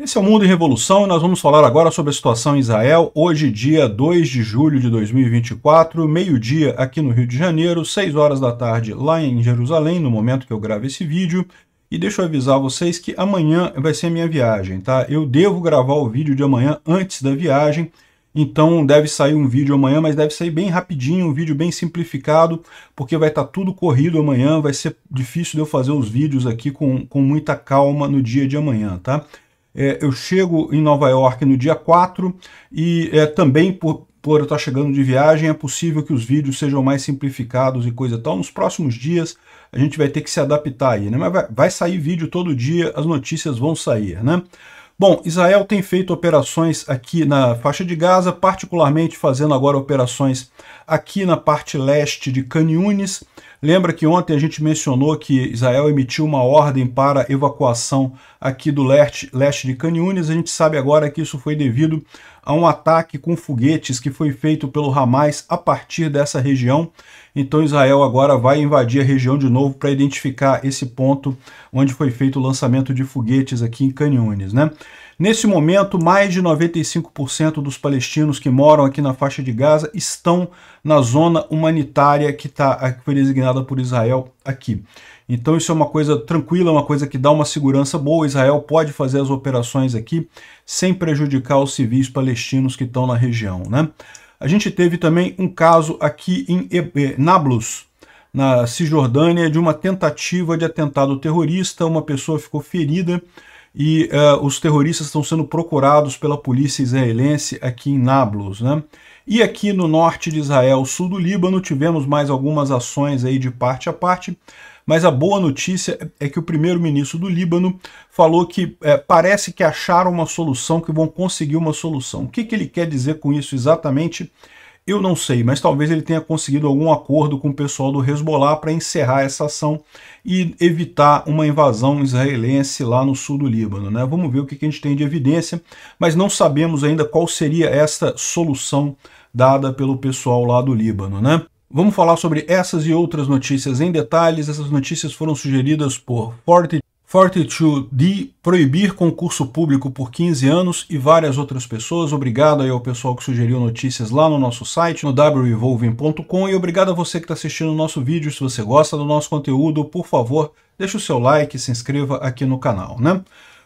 Esse é o Mundo em Revolução e nós vamos falar agora sobre a situação em Israel. Hoje, dia 2 de julho de 2024, meio-dia aqui no Rio de Janeiro, 6 horas da tarde lá em Jerusalém, no momento que eu gravo esse vídeo. E deixa eu avisar vocês que amanhã vai ser minha viagem, tá? Eu devo gravar o vídeo de amanhã antes da viagem, então deve sair um vídeo amanhã, mas deve sair bem rapidinho, um vídeo bem simplificado, porque vai estar tá tudo corrido amanhã, vai ser difícil de eu fazer os vídeos aqui com, com muita calma no dia de amanhã, tá? É, eu chego em Nova York no dia 4 e é, também por, por eu estar chegando de viagem, é possível que os vídeos sejam mais simplificados e coisa e tal. Nos próximos dias a gente vai ter que se adaptar aí, né? Mas vai, vai sair vídeo todo dia, as notícias vão sair, né? Bom, Israel tem feito operações aqui na faixa de Gaza, particularmente fazendo agora operações aqui na parte leste de Canyones, Lembra que ontem a gente mencionou que Israel emitiu uma ordem para evacuação aqui do leste, leste de Caniúnes? A gente sabe agora que isso foi devido a um ataque com foguetes que foi feito pelo Hamas a partir dessa região. Então Israel agora vai invadir a região de novo para identificar esse ponto onde foi feito o lançamento de foguetes aqui em Caniúnes, né? Nesse momento, mais de 95% dos palestinos que moram aqui na faixa de Gaza estão na zona humanitária que, tá, que foi designada por Israel aqui. Então isso é uma coisa tranquila, uma coisa que dá uma segurança boa. Israel pode fazer as operações aqui sem prejudicar os civis palestinos que estão na região. Né? A gente teve também um caso aqui em é, Nablus, na Cisjordânia, de uma tentativa de atentado terrorista. Uma pessoa ficou ferida e uh, os terroristas estão sendo procurados pela polícia israelense aqui em Nablus. Né? E aqui no norte de Israel, sul do Líbano, tivemos mais algumas ações aí de parte a parte, mas a boa notícia é que o primeiro-ministro do Líbano falou que é, parece que acharam uma solução, que vão conseguir uma solução. O que, que ele quer dizer com isso exatamente? Exatamente eu não sei, mas talvez ele tenha conseguido algum acordo com o pessoal do Hezbollah para encerrar essa ação e evitar uma invasão israelense lá no sul do Líbano. Né? Vamos ver o que a gente tem de evidência, mas não sabemos ainda qual seria esta solução dada pelo pessoal lá do Líbano. Né? Vamos falar sobre essas e outras notícias em detalhes. Essas notícias foram sugeridas por Forte 42D proibir concurso público por 15 anos e várias outras pessoas. Obrigado aí ao pessoal que sugeriu notícias lá no nosso site, no wevolving.com e obrigado a você que está assistindo o nosso vídeo. Se você gosta do nosso conteúdo, por favor, deixe o seu like e se inscreva aqui no canal, né?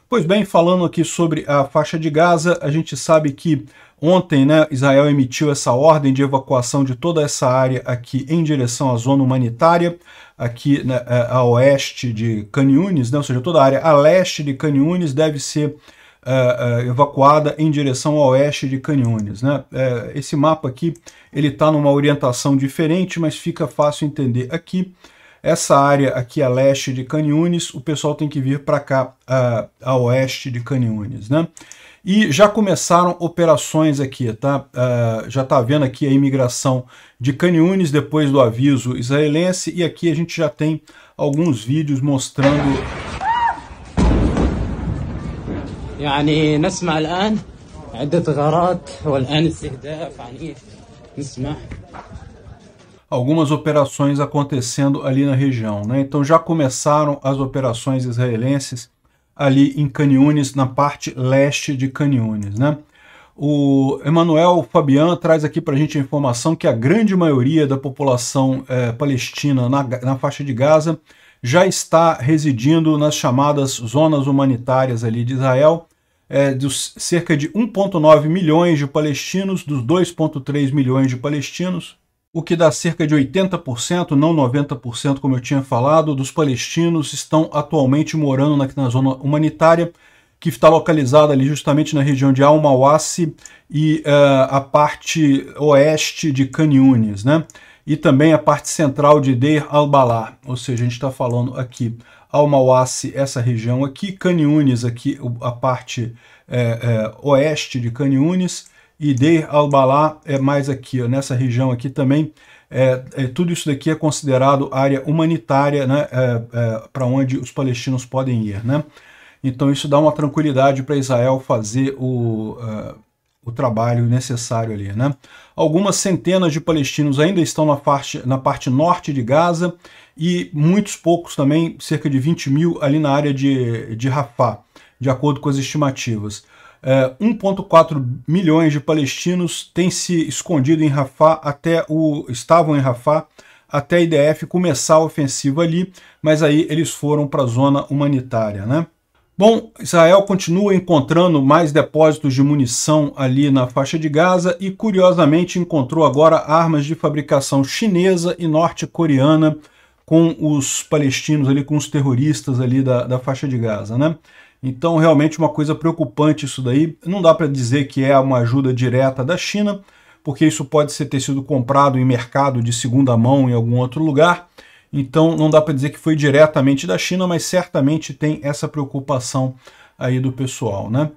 Pois bem, falando aqui sobre a faixa de Gaza, a gente sabe que Ontem, né, Israel emitiu essa ordem de evacuação de toda essa área aqui em direção à zona humanitária, aqui né, é, a oeste de Canyones, né, ou seja, toda a área a leste de Canyones deve ser Uh, uh, evacuada em direção ao oeste de Canyones. Né? Uh, esse mapa aqui ele está numa orientação diferente, mas fica fácil entender aqui. Essa área aqui a leste de Canyones, o pessoal tem que vir para cá, a oeste de Canyones. Né? E já começaram operações aqui, tá? Uh, já está vendo aqui a imigração de caniunes depois do aviso israelense e aqui a gente já tem alguns vídeos mostrando. algumas operações acontecendo ali na região. Né? Então já começaram as operações israelenses ali em Caniunes, na parte leste de Caniunes. né? O Emanuel Fabian traz aqui para a gente a informação que a grande maioria da população é, palestina na, na faixa de Gaza já está residindo nas chamadas zonas humanitárias ali de Israel, é, dos cerca de 1,9 milhões de palestinos, dos 2,3 milhões de palestinos, o que dá cerca de 80%, não 90%, como eu tinha falado, dos palestinos estão atualmente morando na, na zona humanitária, que está localizada ali justamente na região de Almawasi e uh, a parte oeste de Caniúnis, né? E também a parte central de Deir al-Balah, ou seja, a gente está falando aqui Almawasi, essa região aqui, Caniúnis, aqui, a parte é, é, oeste de Caniúnis e Deir al-Balá é mais aqui, ó, nessa região aqui também. É, é, tudo isso daqui é considerado área humanitária né, é, é para onde os palestinos podem ir. Né? Então isso dá uma tranquilidade para Israel fazer o, uh, o trabalho necessário ali. Né? Algumas centenas de palestinos ainda estão na parte, na parte norte de Gaza e muitos poucos também, cerca de 20 mil, ali na área de, de Rafah, de acordo com as estimativas. 1,4 é, milhões de palestinos têm se escondido em Rafah até o estavam em Rafah até a IDF começar a ofensiva ali, mas aí eles foram para a zona humanitária, né? Bom, Israel continua encontrando mais depósitos de munição ali na faixa de Gaza e curiosamente encontrou agora armas de fabricação chinesa e norte-coreana com os palestinos ali, com os terroristas ali da, da faixa de Gaza, né? Então, realmente uma coisa preocupante isso daí. Não dá para dizer que é uma ajuda direta da China, porque isso pode ser ter sido comprado em mercado de segunda mão em algum outro lugar. Então, não dá para dizer que foi diretamente da China, mas certamente tem essa preocupação aí do pessoal, né?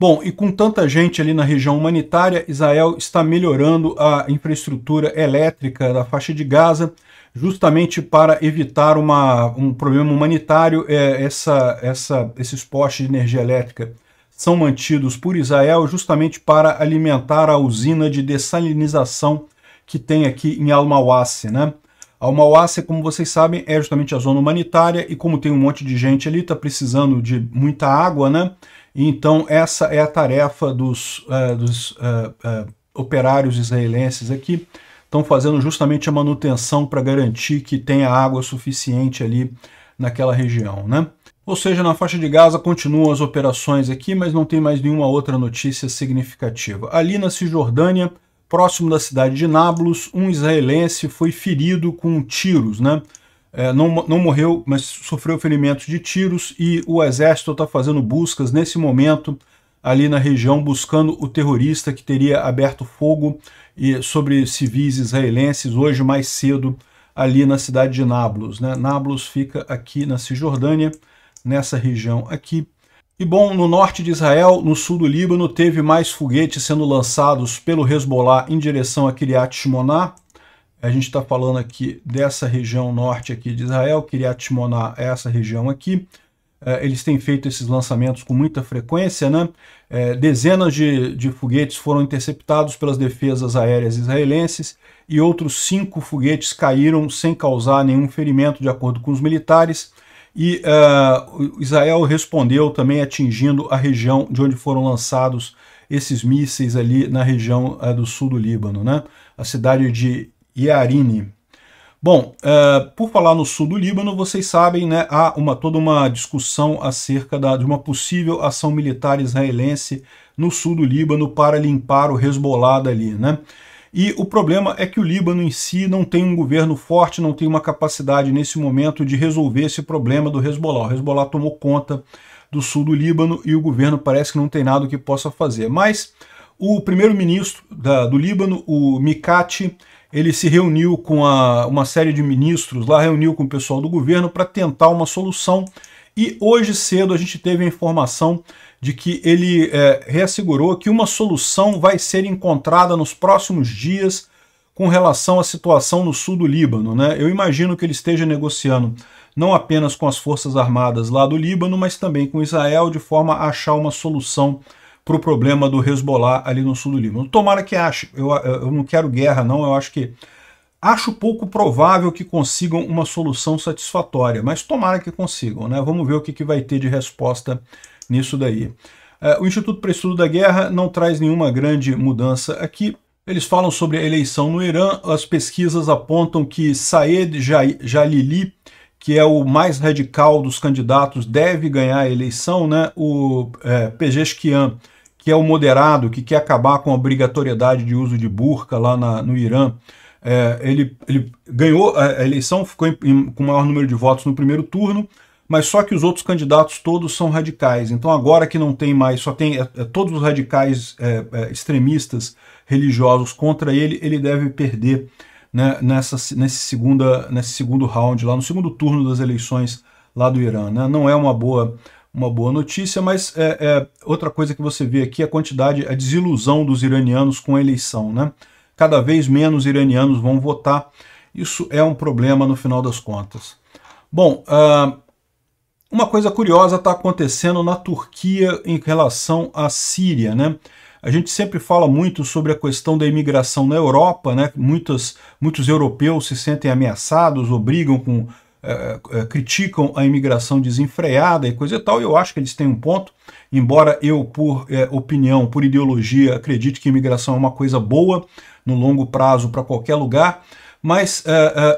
Bom, e com tanta gente ali na região humanitária, Israel está melhorando a infraestrutura elétrica da faixa de Gaza justamente para evitar uma, um problema humanitário. É, essa, essa, esses postes de energia elétrica são mantidos por Israel justamente para alimentar a usina de dessalinização que tem aqui em Almawassi, né? Almawassi, como vocês sabem, é justamente a zona humanitária e como tem um monte de gente ali, está precisando de muita água, né? Então essa é a tarefa dos, uh, dos uh, uh, operários israelenses aqui, estão fazendo justamente a manutenção para garantir que tenha água suficiente ali naquela região, né? Ou seja, na faixa de Gaza continuam as operações aqui, mas não tem mais nenhuma outra notícia significativa. Ali na Cisjordânia, próximo da cidade de Nablus, um israelense foi ferido com tiros, né? É, não, não morreu, mas sofreu ferimentos de tiros e o exército está fazendo buscas nesse momento ali na região, buscando o terrorista que teria aberto fogo e sobre civis israelenses hoje mais cedo ali na cidade de Nablus. Né? Nablus fica aqui na Cisjordânia, nessa região aqui. E bom, no norte de Israel, no sul do Líbano, teve mais foguetes sendo lançados pelo Hezbollah em direção a Kiryat Shmoná. A gente está falando aqui dessa região norte aqui de Israel, Kiryat Shmoná é essa região aqui. É, eles têm feito esses lançamentos com muita frequência, né? É, dezenas de, de foguetes foram interceptados pelas defesas aéreas israelenses e outros cinco foguetes caíram sem causar nenhum ferimento, de acordo com os militares. E uh, Israel respondeu também atingindo a região de onde foram lançados esses mísseis ali na região uh, do sul do Líbano, né? A cidade de Yarine. Bom, uh, por falar no sul do Líbano, vocês sabem, né, há uma, toda uma discussão acerca da, de uma possível ação militar israelense no sul do Líbano para limpar o Hezbollah dali, né? E o problema é que o Líbano em si não tem um governo forte, não tem uma capacidade nesse momento de resolver esse problema do Hezbollah. O Hezbollah tomou conta do sul do Líbano e o governo parece que não tem nada que possa fazer. Mas o primeiro-ministro do Líbano, o Mikati, ele se reuniu com a, uma série de ministros lá, reuniu com o pessoal do governo para tentar uma solução. E hoje cedo a gente teve a informação de que ele é, reassegurou que uma solução vai ser encontrada nos próximos dias com relação à situação no sul do Líbano. Né? Eu imagino que ele esteja negociando não apenas com as forças armadas lá do Líbano, mas também com Israel, de forma a achar uma solução para o problema do Hezbollah ali no sul do Líbano. Tomara que ache. Eu, eu não quero guerra, não. Eu acho que. Acho pouco provável que consigam uma solução satisfatória, mas tomara que consigam, né? Vamos ver o que, que vai ter de resposta nisso daí. É, o Instituto para Estudo da Guerra não traz nenhuma grande mudança aqui. Eles falam sobre a eleição no Irã. As pesquisas apontam que Saed Jalili, que é o mais radical dos candidatos, deve ganhar a eleição. Né? O é, Pejeshkian que é o moderado, que quer acabar com a obrigatoriedade de uso de burca lá na, no Irã, é, ele, ele, ganhou é, a eleição, ficou em, em, com o maior número de votos no primeiro turno, mas só que os outros candidatos todos são radicais. Então agora que não tem mais, só tem é, é todos os radicais é, é, extremistas religiosos contra ele, ele deve perder né, nessa, nesse, segunda, nesse segundo round, lá no segundo turno das eleições lá do Irã. Né? Não é uma boa uma boa notícia, mas é, é, outra coisa que você vê aqui é a quantidade, a desilusão dos iranianos com a eleição. Né? Cada vez menos iranianos vão votar. Isso é um problema no final das contas. Bom, uh, uma coisa curiosa está acontecendo na Turquia em relação à Síria. Né? A gente sempre fala muito sobre a questão da imigração na Europa, né? muitos muitos europeus se sentem ameaçados, obrigam com é, é, criticam a imigração desenfreada e coisa e tal, eu acho que eles têm um ponto, embora eu, por é, opinião, por ideologia, acredite que imigração é uma coisa boa no longo prazo para qualquer lugar, mas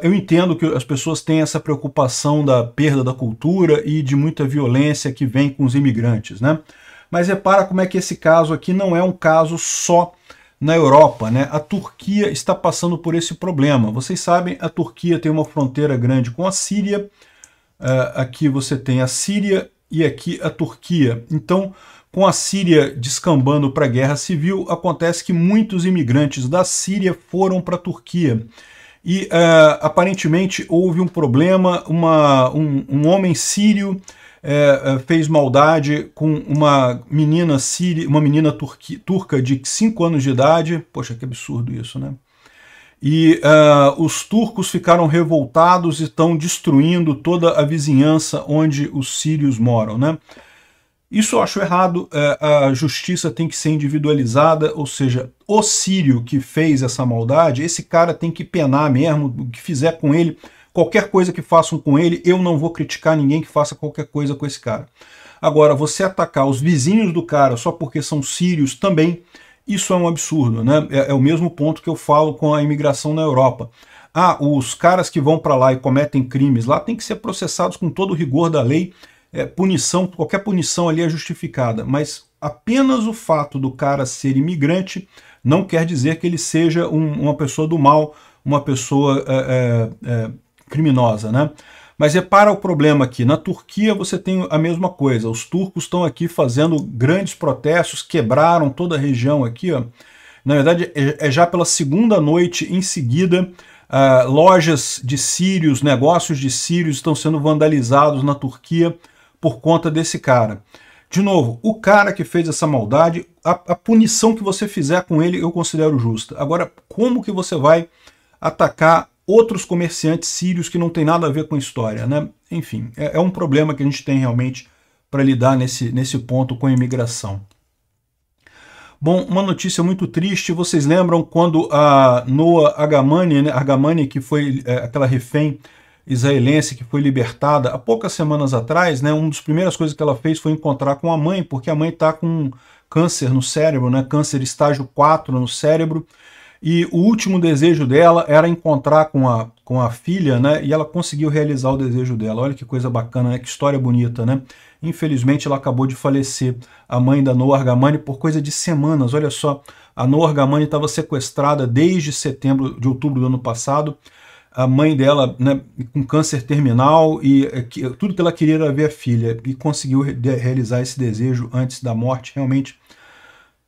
eu entendo que as pessoas têm essa preocupação da perda da cultura e de muita violência que vem com os imigrantes, né? Mas repara como é que esse caso aqui não é um caso só na Europa. Né? A Turquia está passando por esse problema. Vocês sabem, a Turquia tem uma fronteira grande com a Síria. Uh, aqui você tem a Síria e aqui a Turquia. Então, com a Síria descambando para a guerra civil, acontece que muitos imigrantes da Síria foram para a Turquia. E uh, aparentemente houve um problema, uma, um, um homem sírio é, é, fez maldade com uma menina síria, uma menina turqui, turca de 5 anos de idade. Poxa, que absurdo isso, né? E uh, os turcos ficaram revoltados e estão destruindo toda a vizinhança onde os sírios moram, né? Isso eu acho errado, é, a justiça tem que ser individualizada, ou seja, o sírio que fez essa maldade, esse cara tem que penar mesmo, o que fizer com ele, Qualquer coisa que façam com ele, eu não vou criticar ninguém que faça qualquer coisa com esse cara. Agora, você atacar os vizinhos do cara só porque são sírios também, isso é um absurdo, né? É, é o mesmo ponto que eu falo com a imigração na Europa. Ah, os caras que vão para lá e cometem crimes lá têm que ser processados com todo o rigor da lei. É, punição, qualquer punição ali é justificada, mas apenas o fato do cara ser imigrante não quer dizer que ele seja um, uma pessoa do mal, uma pessoa é, é, é criminosa, né? Mas repara o problema aqui. Na Turquia você tem a mesma coisa. Os turcos estão aqui fazendo grandes protestos, quebraram toda a região aqui. Ó. Na verdade, é, é já pela segunda noite em seguida, uh, lojas de sírios, negócios de sírios estão sendo vandalizados na Turquia por conta desse cara. De novo, o cara que fez essa maldade, a, a punição que você fizer com ele eu considero justa. Agora, como que você vai atacar outros comerciantes sírios que não tem nada a ver com história, né? Enfim, é, é um problema que a gente tem realmente para lidar nesse, nesse ponto com a imigração. Bom, uma notícia muito triste, vocês lembram quando a Noa Agamani, né, Agamani que foi é, aquela refém israelense que foi libertada há poucas semanas atrás, né, uma das primeiras coisas que ela fez foi encontrar com a mãe, porque a mãe está com câncer no cérebro, né, câncer estágio 4 no cérebro, e o último desejo dela era encontrar com a, com a filha, né? E ela conseguiu realizar o desejo dela. Olha que coisa bacana, né? Que história bonita, né? Infelizmente, ela acabou de falecer, a mãe da Noah Argamani, por coisa de semanas. Olha só, a Noah Argamani estava sequestrada desde setembro, de outubro do ano passado. A mãe dela, né, com câncer terminal, e eh, tudo que ela queria era ver a filha. E conseguiu realizar esse desejo antes da morte. Realmente,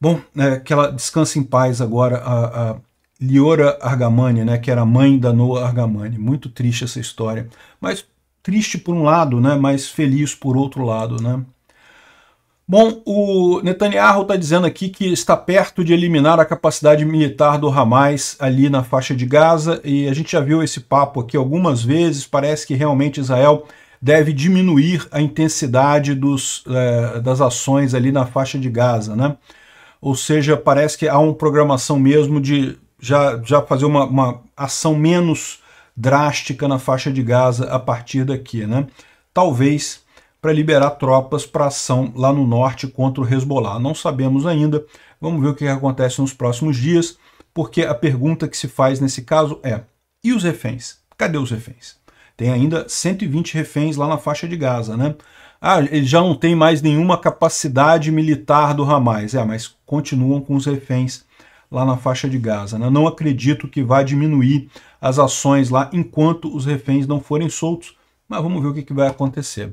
Bom, é, que ela descanse em paz agora, a, a Liora Argamani, né, que era mãe da Noa Argamani. Muito triste essa história, mas triste por um lado, né, mas feliz por outro lado. Né? Bom, o Netanyahu está dizendo aqui que está perto de eliminar a capacidade militar do Hamas ali na faixa de Gaza, e a gente já viu esse papo aqui algumas vezes, parece que realmente Israel deve diminuir a intensidade dos, é, das ações ali na faixa de Gaza, né? ou seja, parece que há uma programação mesmo de já, já fazer uma, uma ação menos drástica na faixa de Gaza a partir daqui, né? Talvez para liberar tropas para ação lá no norte contra o Hezbollah. Não sabemos ainda. Vamos ver o que acontece nos próximos dias, porque a pergunta que se faz nesse caso é: e os reféns? Cadê os reféns? Tem ainda 120 reféns lá na faixa de Gaza, né? Ah, ele já não tem mais nenhuma capacidade militar do Hamas. É, mas continuam com os reféns lá na faixa de Gaza. Né? Não acredito que vá diminuir as ações lá enquanto os reféns não forem soltos, mas vamos ver o que, que vai acontecer.